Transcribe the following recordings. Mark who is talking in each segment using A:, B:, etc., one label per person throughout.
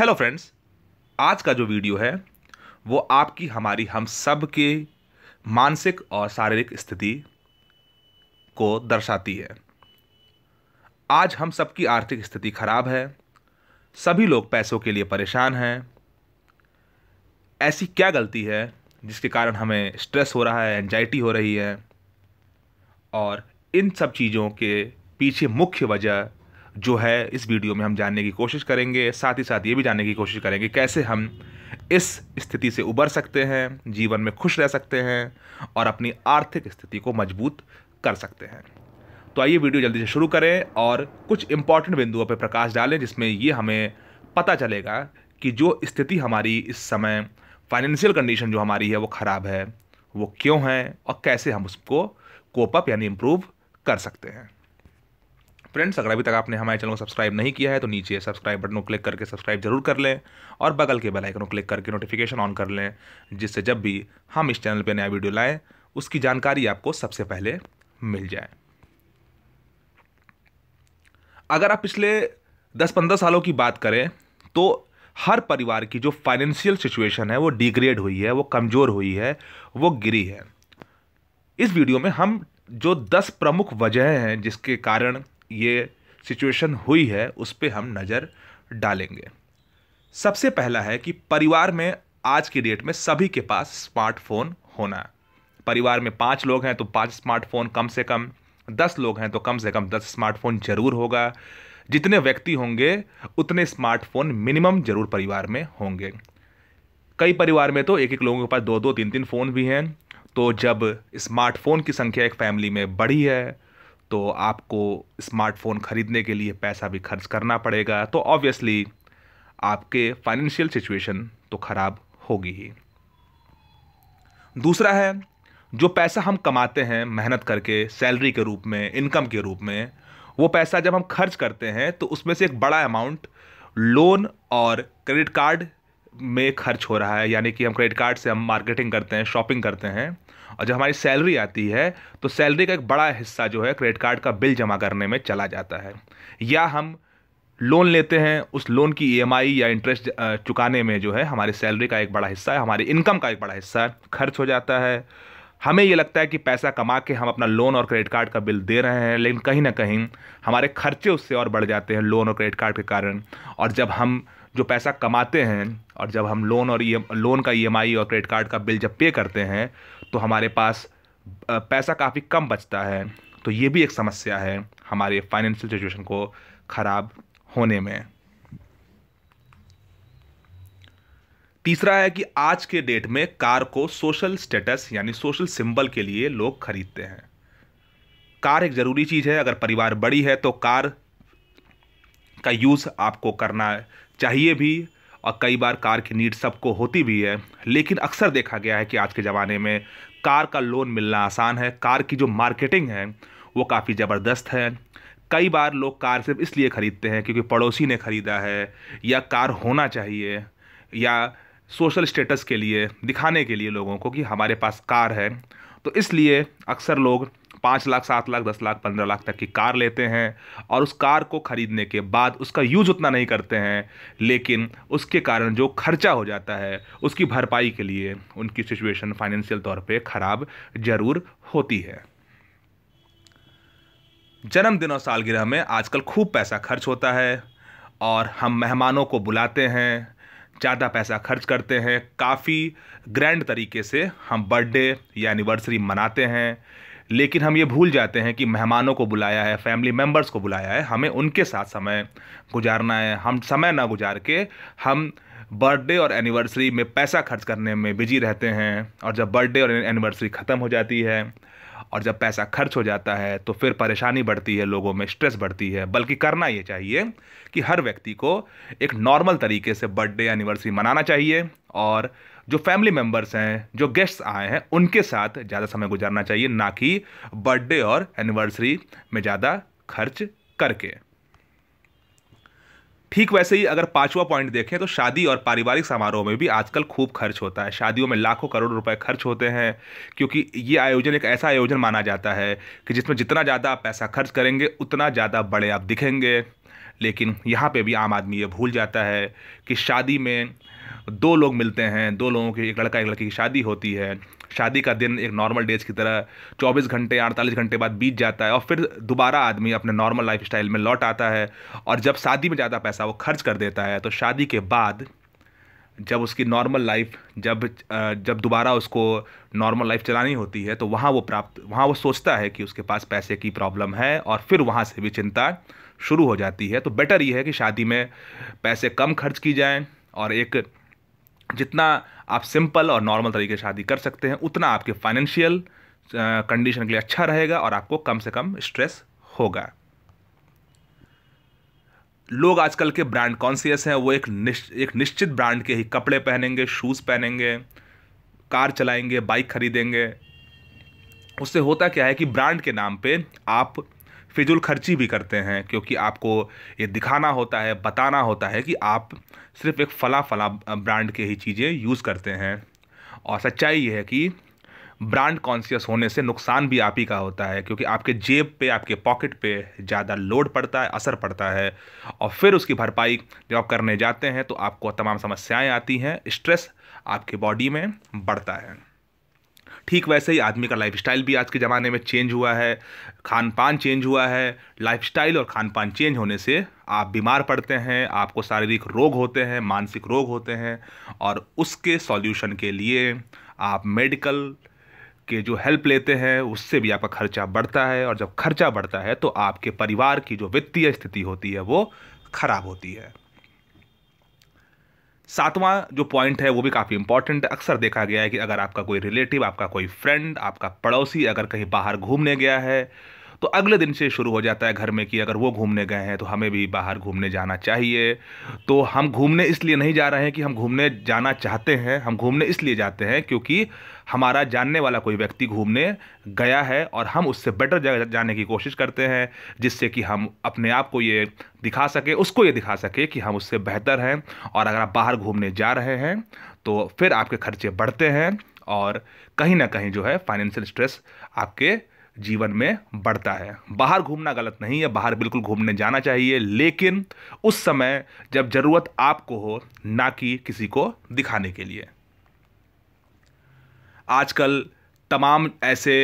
A: hello friends आज का जो वीडियो है वो आपकी हमारी हम सब के मानसिक और शारीरिक स्थिति को दर्शाती है आज हम सबकी आर्थिक स्थिति खराब है सभी लोग पैसों के लिए परेशान हैं ऐसी क्या गलती है जिसके कारण हमें स्ट्रेस हो रहा है एनजाइटी हो रही है और इन सब चीज़ों के पीछे मुख्य वजह जो है इस वीडियो में हम जानने की कोशिश करेंगे साथ ही साथ ये भी जानने की कोशिश करेंगे कैसे हम इस स्थिति से उबर सकते हैं जीवन में खुश रह सकते हैं और अपनी आर्थिक स्थिति को मजबूत कर सकते हैं तो आइए वीडियो जल्दी से शुरू करें और कुछ इंपॉर्टेंट बिंदुओं पर प्रकाश डालें जिसमें ये हमें पता चलेगा कि जो स्थिति हमारी इस समय फाइनेंशियल कंडीशन जो हमारी है वो ख़राब है वो क्यों है और कैसे हम उसको कोप अप यानी इम्प्रूव कर सकते हैं फ्रेंड्स अगर अभी तक आपने हमारे चैनल को सब्सक्राइब नहीं किया है तो नीचे सब्सक्राइब बटन को क्लिक करके सब्सक्राइब जरूर कर लें और बगल के बेल आइकन को क्लिक करके नोटिफिकेशन ऑन कर लें जिससे जब भी हम इस चैनल पर नया वीडियो लाएं उसकी जानकारी आपको सबसे पहले मिल जाए अगर आप पिछले दस पंद्रह सालों की बात करें तो हर परिवार की जो फाइनेंशियल सिचुएशन है वो डिग्रेड हुई है वो कमज़ोर हुई है वो गिरी है इस वीडियो में हम जो दस प्रमुख वजह हैं जिसके कारण ये सिचुएशन हुई है उस पर हम नज़र डालेंगे सबसे पहला है कि परिवार में आज की डेट में सभी के पास स्मार्टफोन होना परिवार में पाँच लोग हैं तो पाँच स्मार्टफोन कम से कम दस लोग हैं तो कम से कम दस स्मार्टफोन जरूर होगा जितने व्यक्ति होंगे उतने स्मार्टफोन मिनिमम जरूर परिवार में होंगे कई परिवार में तो एक एक लोगों के पास दो दो तीन तीन फ़ोन भी हैं तो जब स्मार्टफोन की संख्या एक फैमिली में बढ़ी है तो आपको स्मार्टफ़ोन ख़रीदने के लिए पैसा भी खर्च करना पड़ेगा तो ऑब्वियसली आपके फाइनेंशियल सिचुएशन तो ख़राब होगी ही दूसरा है जो पैसा हम कमाते हैं मेहनत करके सैलरी के रूप में इनकम के रूप में वो पैसा जब हम खर्च करते हैं तो उसमें से एक बड़ा अमाउंट लोन और क्रेडिट कार्ड में खर्च हो रहा है यानी कि हम क्रेडिट कार्ड से हम मार्केटिंग करते हैं शॉपिंग करते हैं और जब हमारी सैलरी आती है तो सैलरी का एक बड़ा हिस्सा जो है क्रेडिट कार्ड का बिल जमा करने में चला जाता है या हम लोन लेते हैं उस लोन की ई e या इंटरेस्ट चुकाने में जो है हमारी सैलरी का एक बड़ा हिस्सा है हमारी इनकम का एक बड़ा हिस्सा खर्च हो जाता है हमें ये लगता है कि पैसा कमा के हम अपना लोन और क्रेडिट कार्ड का बिल दे रहे हैं लेकिन कहीं ना कहीं हमारे खर्चे उससे और बढ़ जाते हैं लोन और क्रेडिट कार्ड के कारण और जब हम जो पैसा कमाते हैं और जब हम लोन और ई e लोन का ई e और क्रेडिट कार्ड का बिल जब पे करते हैं तो हमारे पास पैसा काफ़ी कम बचता है तो ये भी एक समस्या है हमारे फाइनेंशियल सिचुएशन को ख़राब होने में तीसरा है कि आज के डेट में कार को सोशल स्टेटस यानी सोशल सिंबल के लिए लोग खरीदते हैं कार एक ज़रूरी चीज़ है अगर परिवार बड़ी है तो कार का यूज़ आपको करना चाहिए भी और कई बार कार की नीड सबको होती भी है लेकिन अक्सर देखा गया है कि आज के ज़माने में कार का लोन मिलना आसान है कार की जो मार्केटिंग है वो काफ़ी ज़बरदस्त है कई बार लोग कार सिर्फ इसलिए ख़रीदते हैं क्योंकि पड़ोसी ने ख़रीदा है या कार होना चाहिए या सोशल स्टेटस के लिए दिखाने के लिए लोगों को कि हमारे पास कार है तो इसलिए अक्सर लोग पाँच लाख सात लाख दस लाख पंद्रह लाख तक की कार लेते हैं और उस कार को ख़रीदने के बाद उसका यूज़ उतना नहीं करते हैं लेकिन उसके कारण जो खर्चा हो जाता है उसकी भरपाई के लिए उनकी सिचुएशन फाइनेंशियल तौर पे ख़राब ज़रूर होती है जन्मदिन और सालगिरह में आजकल खूब पैसा खर्च होता है और हम मेहमानों को बुलाते हैं ज़्यादा पैसा खर्च करते हैं काफ़ी ग्रैंड तरीके से हम बर्थडे या एनिवर्सरी मनाते हैं लेकिन हम ये भूल जाते हैं कि मेहमानों को बुलाया है फैमिली मेम्बर्स को बुलाया है हमें उनके साथ समय गुजारना है हम समय ना गुजार के हम बर्थडे और एनिवर्सरी में पैसा खर्च करने में बिजी रहते हैं और जब बर्थडे और एनिवर्सरी ख़त्म हो जाती है और जब पैसा खर्च हो जाता है तो फिर परेशानी बढ़ती है लोगों में स्ट्रेस बढ़ती है बल्कि करना ये चाहिए कि हर व्यक्ति को एक नॉर्मल तरीके से बर्थडे एनिवर्सरी मनाना चाहिए और जो फैमिली मेम्बर्स हैं जो गेस्ट्स आए हैं उनके साथ ज़्यादा समय गुजारना चाहिए ना कि बर्थडे और एनिवर्सरी में ज़्यादा खर्च करके ठीक वैसे ही अगर पांचवा पॉइंट देखें तो शादी और पारिवारिक समारोह में भी आजकल खूब खर्च होता है शादियों में लाखों करोड़ रुपए खर्च होते हैं क्योंकि ये आयोजन एक ऐसा आयोजन माना जाता है कि जिसमें जितना ज़्यादा आप पैसा खर्च करेंगे उतना ज़्यादा बड़े आप दिखेंगे लेकिन यहाँ पे भी आम आदमी ये भूल जाता है कि शादी में दो लोग मिलते हैं दो लोगों की एक लड़का एक लड़की की शादी होती है शादी का दिन एक नॉर्मल डेज की तरह 24 घंटे अड़तालीस घंटे बाद बीत जाता है और फिर दोबारा आदमी अपने नॉर्मल लाइफ स्टाइल में लौट आता है और जब शादी में ज़्यादा पैसा वो खर्च कर देता है तो शादी के बाद जब उसकी नॉर्मल लाइफ जब जब दोबारा उसको नॉर्मल लाइफ चलानी होती है तो वहाँ वो प्राप्त वहाँ वो सोचता है कि उसके पास पैसे की प्रॉब्लम है और फिर वहाँ से भी चिंता शुरू हो जाती है तो बेटर ये है कि शादी में पैसे कम खर्च की जाएँ और एक जितना आप सिंपल और नॉर्मल तरीके से शादी कर सकते हैं उतना आपके फाइनेंशियल कंडीशन के लिए अच्छा रहेगा और आपको कम से कम स्ट्रेस होगा लोग आजकल के ब्रांड कॉन्सियस हैं वो एक निश्च, एक निश्चित ब्रांड के ही कपड़े पहनेंगे शूज़ पहनेंगे कार चलाएंगे बाइक खरीदेंगे उससे होता क्या है कि ब्रांड के नाम पे आप फिजूल खर्ची भी करते हैं क्योंकि आपको ये दिखाना होता है बताना होता है कि आप सिर्फ एक फ़ला फ़ला ब्रांड के ही चीज़ें यूज़ करते हैं और सच्चाई ये है कि ब्रांड कॉन्शियस होने से नुकसान भी आप ही का होता है क्योंकि आपके जेब पे आपके पॉकेट पे ज़्यादा लोड पड़ता है असर पड़ता है और फिर उसकी भरपाई जब आप करने जाते हैं तो आपको तमाम समस्याएं आती हैं स्ट्रेस आपके बॉडी में बढ़ता है ठीक वैसे ही आदमी का लाइफस्टाइल भी आज के ज़माने में चेंज हुआ है खान पान चेंज हुआ है लाइफस्टाइल और खान पान चेंज होने से आप बीमार पड़ते हैं आपको शारीरिक रोग होते हैं मानसिक रोग होते हैं और उसके सॉल्यूशन के लिए आप मेडिकल के जो हेल्प लेते हैं उससे भी आपका खर्चा बढ़ता है और जब खर्चा बढ़ता है तो आपके परिवार की जो वित्तीय स्थिति होती है वो ख़राब होती है सातवां जो पॉइंट है वो भी काफ़ी इंपॉर्टेंट है अक्सर देखा गया है कि अगर आपका कोई रिलेटिव आपका कोई फ्रेंड आपका पड़ोसी अगर कहीं बाहर घूमने गया है तो अगले दिन से शुरू हो जाता है घर में कि अगर वो घूमने गए हैं तो हमें भी बाहर घूमने जाना चाहिए तो हम घूमने इसलिए नहीं जा रहे हैं कि हम घूमने जाना चाहते हैं हम घूमने इसलिए जाते हैं क्योंकि हमारा जानने वाला कोई व्यक्ति घूमने गया है और हम उससे बेटर जगह जाने की कोशिश करते हैं जिससे कि हम अपने आप को ये दिखा सके उसको ये दिखा सके कि हम उससे बेहतर हैं और अगर आप बाहर घूमने जा रहे हैं तो फिर आपके खर्चे बढ़ते हैं और कहीं ना कहीं जो है फाइनेंशियल स्ट्रेस आपके जीवन में बढ़ता है बाहर घूमना गलत नहीं है बाहर बिल्कुल घूमने जाना चाहिए लेकिन उस समय जब ज़रूरत आपको हो ना कि किसी को दिखाने के लिए आजकल तमाम ऐसे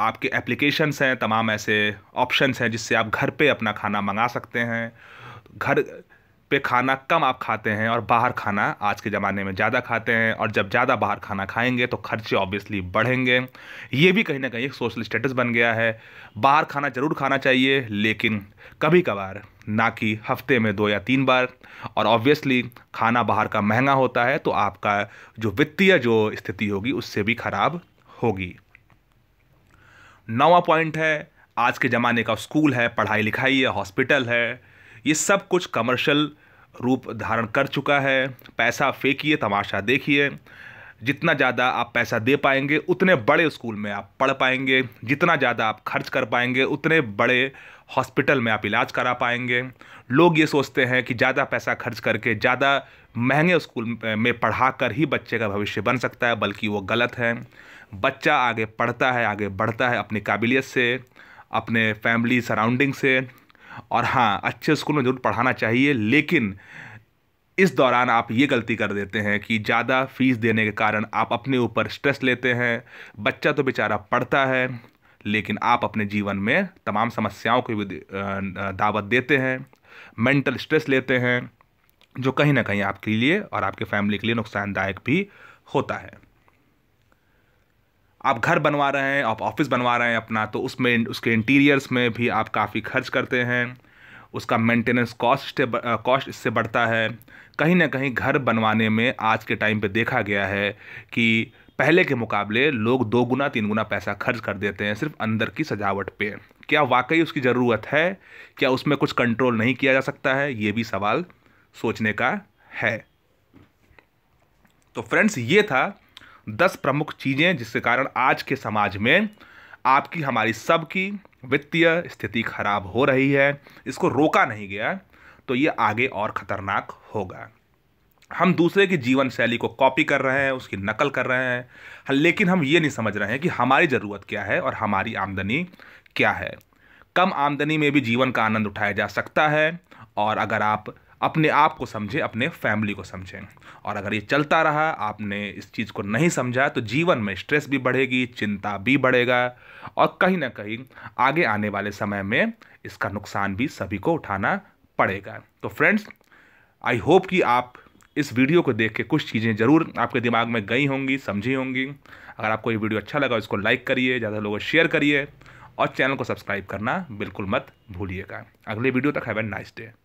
A: आपके एप्लीकेशंस हैं तमाम ऐसे ऑप्शंस हैं जिससे आप घर पे अपना खाना मंगा सकते हैं घर पे खाना कम आप खाते हैं और बाहर खाना आज के ज़माने में ज़्यादा खाते हैं और जब ज़्यादा बाहर खाना खाएंगे तो खर्चे ऑब्वियसली बढ़ेंगे ये भी कहीं ना कहीं एक सोशल स्टेटस बन गया है बाहर खाना ज़रूर खाना चाहिए लेकिन कभी कभार ना कि हफ्ते में दो या तीन बार और ऑब्वियसली खाना बाहर का महंगा होता है तो आपका जो वित्तीय जो स्थिति होगी उससे भी ख़राब होगी नौवा पॉइंट है आज के ज़माने का स्कूल है पढ़ाई लिखाई है हॉस्पिटल है ये सब कुछ कमर्शियल रूप धारण कर चुका है पैसा फेंकिए तमाशा देखिए जितना ज़्यादा आप पैसा दे पाएंगे उतने बड़े स्कूल में आप पढ़ पाएंगे जितना ज़्यादा आप खर्च कर पाएंगे उतने बड़े हॉस्पिटल में आप इलाज करा पाएंगे लोग ये सोचते हैं कि ज़्यादा पैसा खर्च करके ज़्यादा महंगे स्कूल में पढ़ा कर ही बच्चे का भविष्य बन सकता है बल्कि वो गलत है बच्चा आगे पढ़ता है आगे बढ़ता है अपनी काबिलियत से अपने फैमिली सराउंडिंग से और हाँ अच्छे स्कूल में जरूर पढ़ाना चाहिए लेकिन इस दौरान आप ये गलती कर देते हैं कि ज़्यादा फीस देने के कारण आप अपने ऊपर स्ट्रेस लेते हैं बच्चा तो बेचारा पढ़ता है लेकिन आप अपने जीवन में तमाम समस्याओं को भी दावत देते हैं मेंटल स्ट्रेस लेते हैं जो कहीं ना कहीं आपके लिए और आपके फैमिली के लिए नुकसानदायक भी होता है आप घर बनवा रहे हैं आप ऑफिस बनवा रहे हैं अपना तो उसमें उसके इंटीरियर्स में भी आप काफ़ी खर्च करते हैं उसका मेंटेनेंस कॉस्ट कॉस्ट इससे बढ़ता है कहीं ना कहीं घर बनवाने में आज के टाइम पे देखा गया है कि पहले के मुकाबले लोग दो गुना तीन गुना पैसा खर्च कर देते हैं सिर्फ अंदर की सजावट पे क्या वाकई उसकी ज़रूरत है क्या उसमें कुछ कंट्रोल नहीं किया जा सकता है ये भी सवाल सोचने का है तो फ्रेंड्स ये था दस प्रमुख चीज़ें जिसके कारण आज के समाज में आपकी हमारी सबकी वित्तीय स्थिति खराब हो रही है इसको रोका नहीं गया तो ये आगे और ख़तरनाक होगा हम दूसरे की जीवन शैली को कॉपी कर रहे हैं उसकी नकल कर रहे हैं लेकिन हम ये नहीं समझ रहे हैं कि हमारी ज़रूरत क्या है और हमारी आमदनी क्या है कम आमदनी में भी जीवन का आनंद उठाया जा सकता है और अगर आप अपने आप को समझें अपने फैमिली को समझें और अगर ये चलता रहा आपने इस चीज़ को नहीं समझा तो जीवन में स्ट्रेस भी बढ़ेगी चिंता भी बढ़ेगा और कहीं ना कहीं आगे आने वाले समय में इसका नुकसान भी सभी को उठाना पड़ेगा तो फ्रेंड्स आई होप कि आप इस वीडियो को देख के कुछ चीज़ें ज़रूर आपके दिमाग में गई होंगी समझी होंगी अगर आपको ये वीडियो अच्छा लगा इसको लाइक करिए ज़्यादा लोगों शेयर करिए और चैनल को सब्सक्राइब करना बिल्कुल मत भूलिएगा अगले वीडियो तक हैव ए नाइस डे